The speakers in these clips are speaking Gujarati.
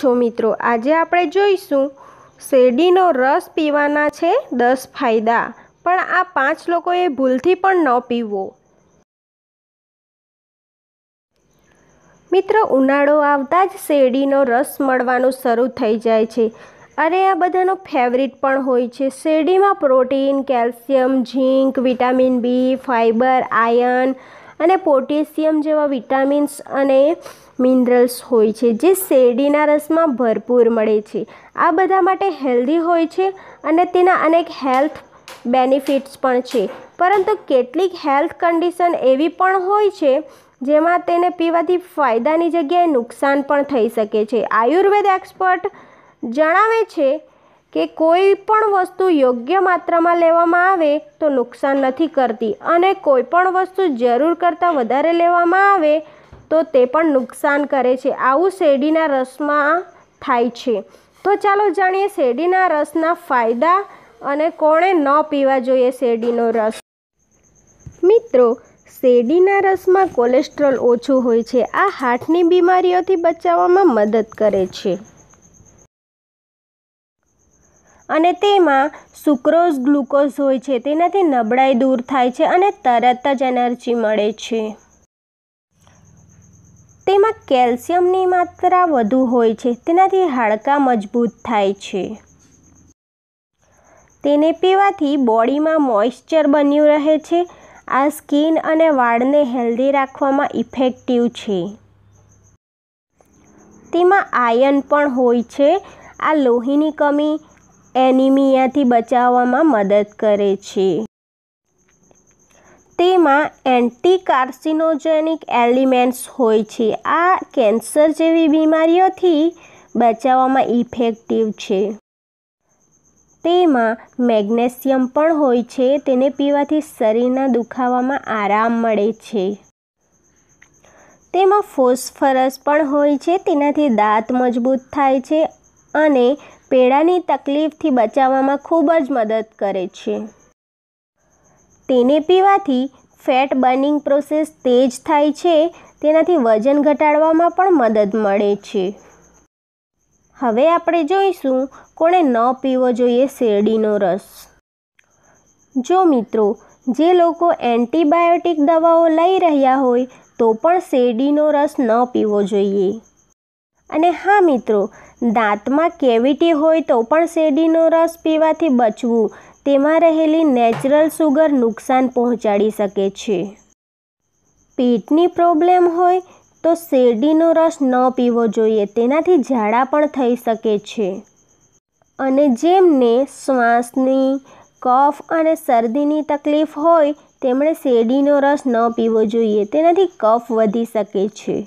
છો મિત્રો આજે આપણે જોઈશું શેરડીનો રસ પીવાના છે દસ ફાયદા પણ આ પાંચ લોકોએ ભૂલથી પણ ન પીવો મિત્રો ઉનાળો આવતા જ શેરડીનો રસ મળવાનું શરૂ થઈ જાય છે અરે આ બધાનો ફેવરિટ પણ હોય છે શેરડીમાં protein calcium zinc vitamin B fibre iron અને પોટેશિયમ જેવા વિટામિન્સ અને મિનરલ્સ હોય છે જે શેરડીના રસમાં ભરપૂર મળે છે આ બધા માટે હેલ્ધી હોય છે અને તેના અનેક હેલ્થ બેનિફિટ્સ પણ છે પરંતુ કેટલીક હેલ્થ કન્ડિશન એવી પણ હોય છે જેમાં તેને પીવાથી ફાયદાની જગ્યાએ નુકસાન પણ થઈ શકે છે આયુર્વેદ એક્સપર્ટ જણાવે છે કે કોઈ પણ વસ્તુ યોગ્ય માત્રામાં લેવામાં આવે તો નુકસાન નથી કરતી અને કોઈ પણ વસ્તુ જરૂર કરતાં વધારે લેવામાં આવે તો તે પણ નુકસાન કરે છે આવું શેરડીના રસમાં થાય છે તો ચાલો જાણીએ શેરડીના રસના ફાયદા અને કોણે ન પીવા જોઈએ શેરડીનો રસ મિત્રો શેરડીના રસમાં કોલેસ્ટ્રોલ ઓછું હોય છે આ હાર્ટની બીમારીઓથી બચાવવામાં મદદ કરે છે અને તેમાં સુક્રોઝ ગ્લુકોઝ હોય છે તેનાથી નબળાઈ દૂર થાય છે અને તરત જ એનર્જી મળે છે તેમાં કેલ્શિયમની માત્રા વધુ હોય છે તેનાથી હાડકાં મજબૂત થાય છે તેને પીવાથી બોડીમાં મોઇશ્ચર બન્યું રહે છે આ સ્કિન અને વાળને હેલ્ધી રાખવામાં ઇફેક્ટિવ છે તેમાં આયન પણ હોય છે આ લોહીની કમી એનિમિયાથી બચાવવામાં મદદ કરે છે તેમાં એન્ટી કાર્સિનોજેનિક એલિમેન્ટ્સ હોય છે આ કેન્સર જેવી બીમારીઓથી બચાવવામાં ઇફેક્ટિવ છે તેમાં મેગ્નેશિયમ પણ હોય છે તેને પીવાથી શરીરના દુખાવામાં આરામ મળે છે તેમાં ફોસ્ફરસ પણ હોય છે તેનાથી દાંત મજબૂત થાય છે અને પેડાની તકલીફથી બચાવવામાં ખૂબ જ મદદ કરે છે તેને પીવાથી ફેટ બર્નિંગ પ્રોસેસ તેજ થાય છે તેનાથી વજન ઘટાડવામાં પણ મદદ મળે છે હવે આપણે જોઈશું કોણે ન પીવો જોઈએ શેરડીનો રસ જો મિત્રો જે લોકો એન્ટીબાયોટિક દવાઓ લઈ રહ્યા હોય તો પણ શેરડીનો રસ ન પીવો જોઈએ અને હા મિત્રો દાંતમાં કેવિટી હોય તો પણ શેરડીનો રસ પીવાથી બચવું તેમાં રહેલી નેચરલ સુગર નુકસાન પહોંચાડી શકે છે પેટની પ્રોબ્લેમ હોય તો શેરડીનો રસ ન પીવો જોઈએ તેનાથી ઝાડા પણ થઈ શકે છે અને જેમને શ્વાસની કફ અને શરદીની તકલીફ હોય તેમણે શેરડીનો રસ ન પીવો જોઈએ તેનાથી કફ વધી શકે છે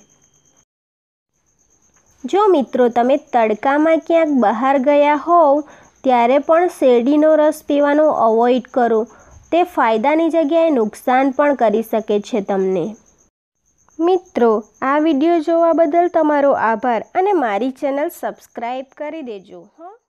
જો મિત્રો તમે તડકામાં ક્યાંક બહાર ગયા હોવ ત્યારે પણ શેરડીનો રસ પીવાનું અવોઇડ કરો તે ફાયદાની જગ્યાએ નુકસાન પણ કરી શકે છે તમને મિત્રો આ વિડીયો જોવા બદલ તમારો આભાર અને મારી ચેનલ સબસ્ક્રાઈબ કરી દેજો હં